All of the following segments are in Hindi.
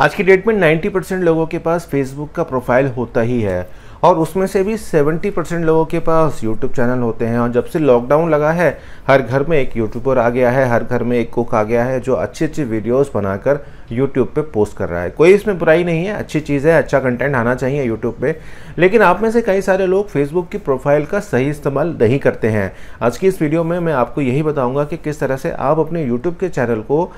आज की डेट में 90 परसेंट लोगों के पास फेसबुक का प्रोफाइल होता ही है और उसमें से भी 70 परसेंट लोगों के पास यूट्यूब चैनल होते हैं और जब से लॉकडाउन लगा है हर घर में एक यूट्यूबर आ गया है हर घर में एक कुक आ गया है जो अच्छे अच्छे वीडियोस बनाकर यूट्यूब पे पोस्ट कर रहा है कोई इसमें बुराई नहीं है अच्छी चीज़ है अच्छा कंटेंट आना चाहिए यूट्यूब पे लेकिन आप में से कई सारे लोग फेसबुक की प्रोफाइल का सही इस्तेमाल नहीं करते हैं आज की इस वीडियो में मैं आपको यही बताऊँगा कि किस तरह से आप अपने यूट्यूब के चैनल को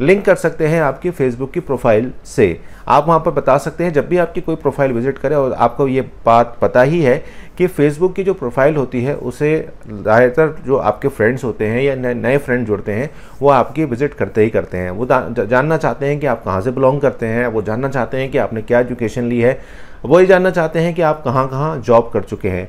लिंक कर सकते हैं आपकी फेसबुक की प्रोफाइल से आप वहाँ पर बता सकते हैं जब भी आपकी कोई प्रोफाइल विजिट करे और आपको ये बात पता ही है कि फेसबुक की जो प्रोफाइल होती है उसे ज़्यादातर जो आपके फ्रेंड्स होते हैं या नए फ्रेंड जुड़ते हैं वो आपकी विजिट करते ही करते हैं वो जानना चाहते हैं कि आप कहाँ से बिलोंग करते हैं वो जानना चाहते हैं कि आपने क्या एजुकेशन ली है वो ये जानना चाहते हैं कि आप कहाँ कहाँ जॉब कर चुके हैं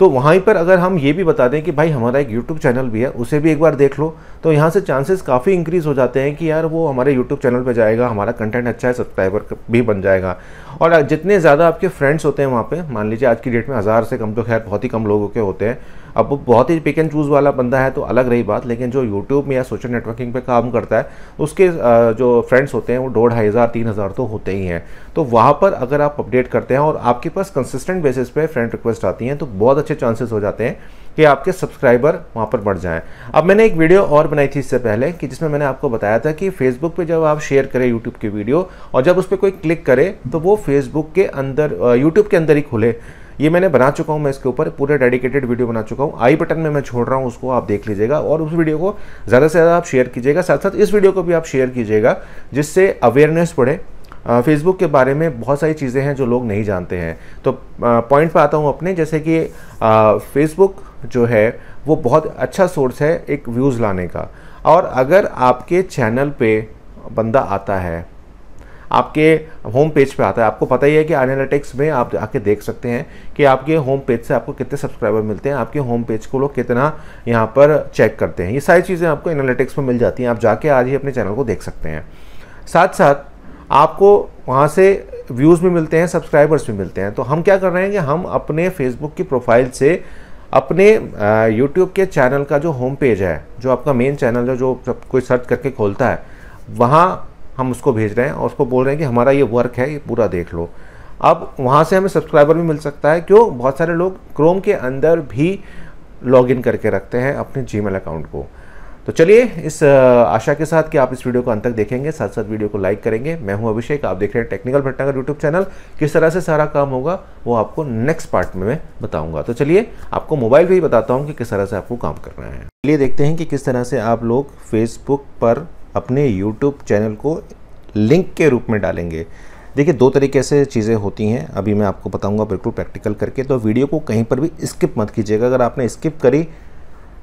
तो वहीं पर अगर हम ये भी बता दें कि भाई हमारा एक यूट्यूब चैनल भी है उसे भी एक बार देख लो तो यहाँ से चांसेस काफ़ी इंक्रीज़ हो जाते हैं कि यार वो हमारे यूट्यूब चैनल पर जाएगा हमारा कंटेंट अच्छा है सब्सक्राइबर भी बन जाएगा और जितने ज़्यादा आपके फ्रेंड्स होते हैं वहाँ पर मान लीजिए आज की डेट में हज़ार से कम तो खैर बहुत ही कम लोगों के होते हैं अब वो बहुत ही पिक एंड चूज़ वाला बंदा है तो अलग रही बात लेकिन जो यूट्यूब में या सोशल नेटवर्किंग पे काम करता है उसके जो फ्रेंड्स होते हैं वो दो ढाई हज़ार तीन हज़ार तो होते ही हैं तो वहाँ पर अगर आप अपडेट करते हैं और आपके पास कंसिस्टेंट बेसिस पे फ्रेंड रिक्वेस्ट आती हैं तो बहुत अच्छे चांसेस हो जाते हैं कि आपके सब्सक्राइबर वहाँ पर बढ़ जाएं अब मैंने एक वीडियो और बनाई थी इससे पहले कि जिसमें मैंने आपको बताया था कि फेसबुक पे जब आप शेयर करें यूट्यूब की वीडियो और जब उस पर कोई क्लिक करे तो वो फेसबुक के अंदर यूट्यूब के अंदर ही खुले ये मैंने बना चुका हूँ मैं इसके ऊपर पूरा डेडिकेटेड वीडियो बना चुका हूँ आई बटन में मैं छोड़ रहा हूँ उसको आप देख लीजिएगा और उस वीडियो को ज़्यादा से ज़्यादा आप शेयर कीजिएगा साथ साथ इस वीडियो को भी आप शेयर कीजिएगा जिससे अवेयरनेस बढ़े फेसबुक के बारे में बहुत सारी चीज़ें हैं जो लोग नहीं जानते हैं तो पॉइंट पर आता हूँ अपने जैसे कि फेसबुक जो है वो बहुत अच्छा सोर्स है एक व्यूज़ लाने का और अगर आपके चैनल पे बंदा आता है आपके होम पेज पे आता है आपको पता ही है कि एनालिटिक्स में आप आके देख सकते हैं कि आपके होम पेज से आपको कितने सब्सक्राइबर मिलते हैं आपके होम पेज को लोग कितना यहाँ पर चेक करते हैं ये सारी चीज़ें आपको एनालिटिक्स में मिल जाती हैं आप जाके आज ही अपने चैनल को देख सकते हैं साथ साथ आपको वहाँ से व्यूज़ भी मिलते हैं सब्सक्राइबर्स भी मिलते हैं तो हम क्या कर रहे हैं कि हम अपने फेसबुक की प्रोफाइल से अपने यूट्यूब के चैनल का जो होम पेज है जो आपका मेन चैनल है जो सब कोई सर्च करके खोलता है वहाँ हम उसको भेज रहे हैं और उसको बोल रहे हैं कि हमारा ये वर्क है ये पूरा देख लो अब वहाँ से हमें सब्सक्राइबर भी मिल सकता है क्यों बहुत सारे लोग क्रोम के अंदर भी लॉगिन करके रखते हैं अपने जी अकाउंट को तो चलिए इस आशा के साथ कि आप इस वीडियो को अंत तक देखेंगे साथ साथ वीडियो को लाइक करेंगे मैं हूं अभिषेक आप देख रहे हैं टेक्निकल भट्टागर यूट्यूब चैनल किस तरह से सारा काम होगा वो आपको नेक्स्ट पार्ट में मैं बताऊंगा तो चलिए आपको मोबाइल पे ही बताता हूँ कि किस तरह से आपको काम करना है चलिए देखते हैं कि किस तरह से आप लोग फेसबुक पर अपने यूट्यूब चैनल को लिंक के रूप में डालेंगे देखिए दो तरीके से चीज़ें होती हैं अभी मैं आपको बताऊंगा बिल्कुल प्रैक्टिकल करके तो वीडियो को कहीं पर भी स्किप मत कीजिएगा अगर आपने स्किप करी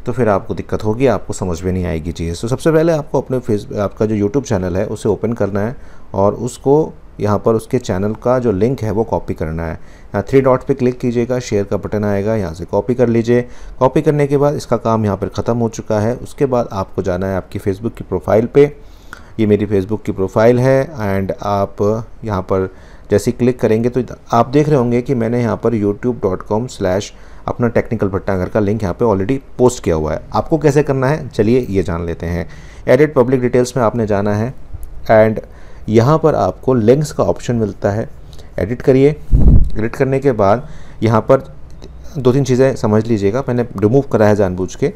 तो फिर आपको दिक्कत होगी आपको समझ में नहीं आएगी चीज़ें तो सबसे पहले आपको अपने फेस आपका जो यूट्यूब चैनल है उसे ओपन करना है और उसको यहाँ पर उसके चैनल का जो लिंक है वो कॉपी करना है यहाँ थ्री डॉट पे क्लिक कीजिएगा शेयर का बटन आएगा यहाँ से कॉपी कर लीजिए कॉपी करने के बाद इसका काम यहाँ पर ख़त्म हो चुका है उसके बाद आपको जाना है आपकी फ़ेसबुक की प्रोफाइल पे ये मेरी फ़ेसबुक की प्रोफाइल है एंड आप यहाँ पर जैसे क्लिक करेंगे तो आप देख रहे होंगे कि मैंने यहाँ पर यूट्यूब स्लैश अपना टेक्निकल भट्टाघर का लिंक यहाँ पर ऑलरेडी पोस्ट किया हुआ है आपको कैसे करना है चलिए ये जान लेते हैं एडिट पब्लिक डिटेल्स में आपने जाना है एंड यहाँ पर आपको लिंक्स का ऑप्शन मिलता है एडिट करिए एडिट करने के बाद यहाँ पर दो तीन चीज़ें समझ लीजिएगा मैंने रिमूव करा है जानबूझ के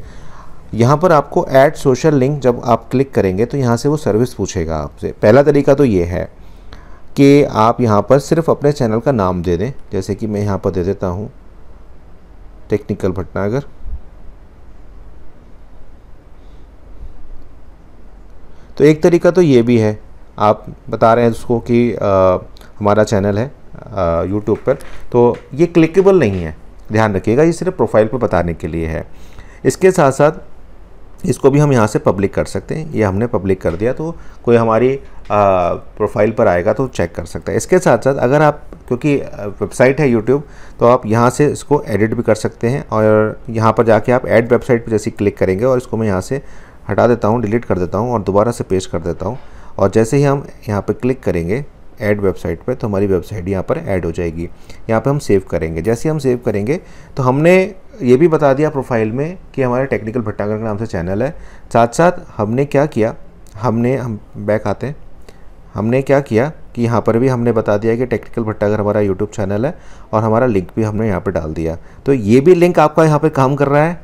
यहाँ पर आपको ऐड सोशल लिंक जब आप क्लिक करेंगे तो यहाँ से वो सर्विस पूछेगा आपसे पहला तरीका तो ये है कि आप यहाँ पर सिर्फ अपने चैनल का नाम दे दें जैसे कि मैं यहाँ पर दे देता हूँ टेक्निकल भटनागर तो एक तरीका तो ये भी है आप बता रहे हैं उसको कि आ, हमारा चैनल है यूट्यूब पर तो ये क्लिकेबल नहीं है ध्यान रखिएगा ये सिर्फ प्रोफाइल पर बताने के लिए है इसके साथ साथ इसको भी हम यहाँ से पब्लिक कर सकते हैं ये हमने पब्लिक कर दिया तो कोई हमारी प्रोफाइल पर आएगा तो चेक कर सकता है इसके साथ साथ अगर आप क्योंकि वेबसाइट है यूट्यूब तो आप यहाँ से इसको एडिट भी कर सकते हैं और यहाँ पर जाके आप ऐड वेबसाइट पर जैसे क्लिक करेंगे और इसको मैं यहाँ से हटा देता हूँ डिलीट कर देता हूँ और दोबारा से पेश कर देता हूँ और जैसे ही हम यहाँ पर क्लिक करेंगे ऐड वेबसाइट पे तो हमारी वेबसाइट यहाँ पर ऐड हो जाएगी यहाँ पे हम सेव करेंगे जैसे हम सेव करेंगे तो हमने ये भी बता दिया प्रोफाइल में कि हमारा टेक्निकल भट्टागर के नाम से चैनल है साथ साथ हमने क्या किया हमने हम बैक आते हैं हमने क्या किया कि यहाँ पर भी हमने बता दिया कि टेक्निकल भट्टागर हमारा यूट्यूब चैनल है और हमारा लिंक भी हमने यहाँ पर डाल दिया तो ये भी लिंक आपका यहाँ पर काम कर रहा है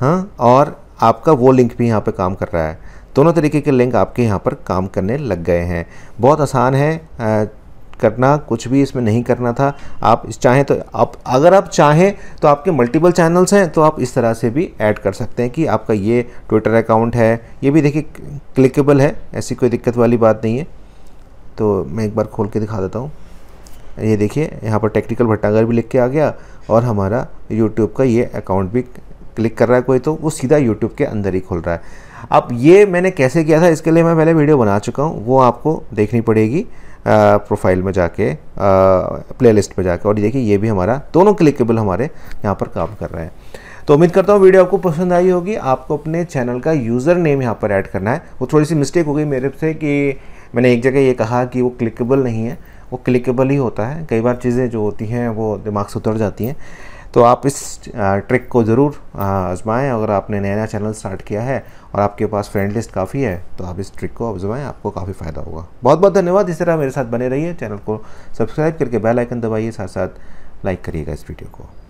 हाँ और आपका वो लिंक भी यहाँ पर काम कर रहा है दोनों तरीके के लिंक आपके यहाँ पर काम करने लग गए हैं बहुत आसान है करना कुछ भी इसमें नहीं करना था आप चाहें तो आप अगर आप चाहें तो आपके मल्टीपल चैनल्स हैं तो आप इस तरह से भी ऐड कर सकते हैं कि आपका ये ट्विटर अकाउंट है ये भी देखिए क्लिकेबल है ऐसी कोई दिक्कत वाली बात नहीं है तो मैं एक बार खोल के दिखा देता हूँ ये देखिए यहाँ पर टेक्निकल भट्टागर भी लिख के आ गया और हमारा यूट्यूब का ये अकाउंट भी क्लिक कर रहा है कोई तो वो सीधा यूट्यूब के अंदर ही खुल रहा है अब ये मैंने कैसे किया था इसके लिए मैं पहले वीडियो बना चुका हूँ वो आपको देखनी पड़ेगी प्रोफाइल में जाके प्लेलिस्ट में जाके और देखिए ये भी हमारा दोनों क्लिकेबल हमारे यहाँ पर काम कर रहे हैं तो उम्मीद करता हूँ वीडियो आपको पसंद आई होगी आपको अपने चैनल का यूज़र नेम यहाँ पर ऐड करना है वो थोड़ी सी मिस्टेक हो गई मेरे से कि मैंने एक जगह ये कहा कि वो क्लिकेबल नहीं है वो क्लिकेबल ही होता है कई बार चीज़ें जो होती हैं वो दिमाग से उतर जाती हैं तो आप इस ट्रिक को ज़रूर आजमाएं अगर आपने नया नया चैनल स्टार्ट किया है और आपके पास फ्रेंड लिस्ट काफ़ी है तो आप इस ट्रिक को आजमाएं आपको काफ़ी फ़ायदा होगा बहुत बहुत धन्यवाद इस तरह मेरे साथ बने रहिए चैनल को सब्सक्राइब करके बेल आइकन दबाइए साथ साथ लाइक करिएगा इस वीडियो को